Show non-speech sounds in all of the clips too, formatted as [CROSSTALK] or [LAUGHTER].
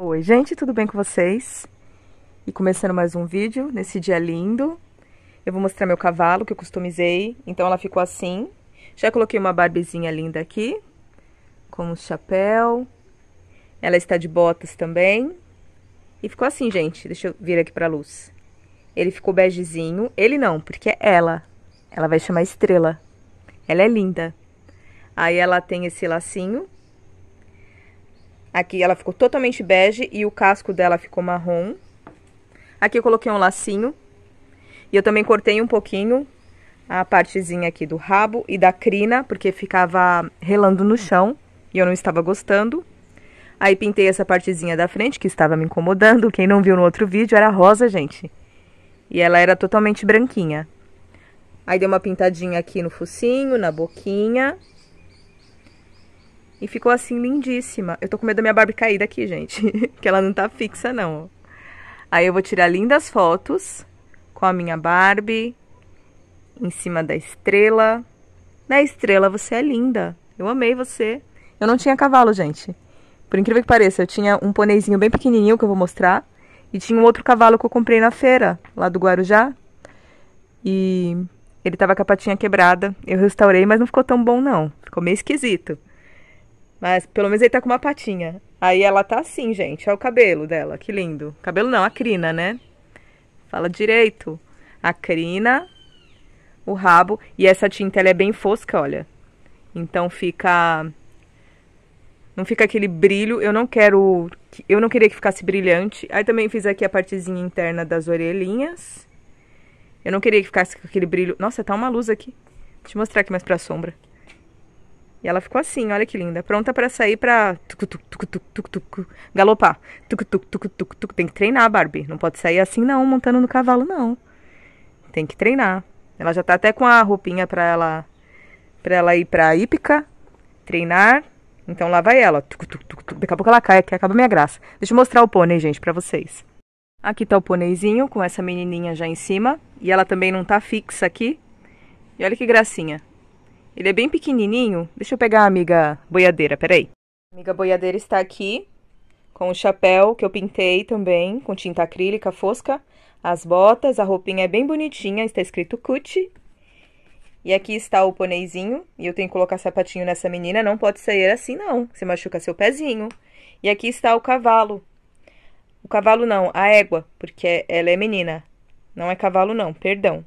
Oi, gente, tudo bem com vocês? E começando mais um vídeo nesse dia lindo. Eu vou mostrar meu cavalo que eu customizei. Então ela ficou assim. Já coloquei uma barbezinha linda aqui, com um chapéu. Ela está de botas também. E ficou assim, gente. Deixa eu vir aqui para luz. Ele ficou begezinho. Ele não, porque é ela. Ela vai chamar Estrela. Ela é linda. Aí ela tem esse lacinho Aqui ela ficou totalmente bege e o casco dela ficou marrom. Aqui eu coloquei um lacinho. E eu também cortei um pouquinho a partezinha aqui do rabo e da crina, porque ficava relando no chão e eu não estava gostando. Aí pintei essa partezinha da frente, que estava me incomodando. Quem não viu no outro vídeo, era rosa, gente. E ela era totalmente branquinha. Aí dei uma pintadinha aqui no focinho, na boquinha. E ficou assim lindíssima. Eu tô com medo da minha Barbie cair daqui, gente. [LAUGHS] que ela não tá fixa, não. Aí eu vou tirar lindas fotos com a minha Barbie em cima da estrela. Na estrela, você é linda. Eu amei você. Eu não tinha cavalo, gente. Por incrível que pareça, eu tinha um ponezinho bem pequenininho que eu vou mostrar. E tinha um outro cavalo que eu comprei na feira, lá do Guarujá. E ele tava com a patinha quebrada. Eu restaurei, mas não ficou tão bom, não. Ficou meio esquisito. Mas pelo menos ele tá com uma patinha. Aí ela tá assim, gente. Olha o cabelo dela, que lindo. Cabelo não, a crina, né? Fala direito. A crina, o rabo. E essa tinta, ela é bem fosca, olha. Então fica... Não fica aquele brilho. Eu não quero... Eu não queria que ficasse brilhante. Aí também fiz aqui a partezinha interna das orelhinhas. Eu não queria que ficasse com aquele brilho... Nossa, tá uma luz aqui. Deixa eu mostrar aqui mais pra sombra ela ficou assim, olha que linda, pronta para sair para galopar. Tuc tuc tuc tuc tuc, tem que treinar, Barbie. Não pode sair assim não, montando no cavalo não. Tem que treinar. Ela já tá até com a roupinha para ela para ela ir para hípica, treinar. Então lá vai ela, tuc, tuc, tuc, daqui a pouco ela cai, que acaba minha graça. Deixa eu mostrar o pônei, gente, para vocês. Aqui tá o pôneizinho com essa menininha já em cima, e ela também não tá fixa aqui. E olha que gracinha. Ele é bem pequenininho. Deixa eu pegar a amiga boiadeira, peraí. A amiga boiadeira está aqui, com o chapéu que eu pintei também, com tinta acrílica fosca. As botas, a roupinha é bem bonitinha, está escrito CUT. E aqui está o poneizinho, e eu tenho que colocar sapatinho nessa menina, não pode sair assim não, você machuca seu pezinho. E aqui está o cavalo. O cavalo não, a égua, porque ela é menina. Não é cavalo não, perdão.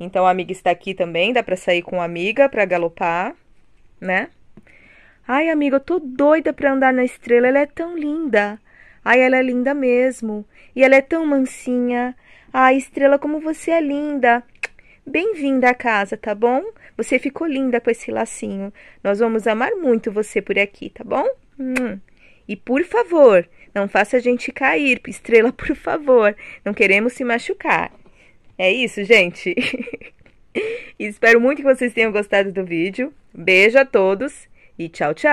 Então, a amiga está aqui também, dá para sair com a amiga para galopar, né? Ai, amiga, eu tô doida para andar na estrela, ela é tão linda. Ai, ela é linda mesmo. E ela é tão mansinha. Ai, estrela, como você é linda. Bem-vinda à casa, tá bom? Você ficou linda com esse lacinho. Nós vamos amar muito você por aqui, tá bom? Hum. E por favor, não faça a gente cair, estrela, por favor. Não queremos se machucar. É isso, gente. [LAUGHS] Espero muito que vocês tenham gostado do vídeo. Beijo a todos e tchau, tchau!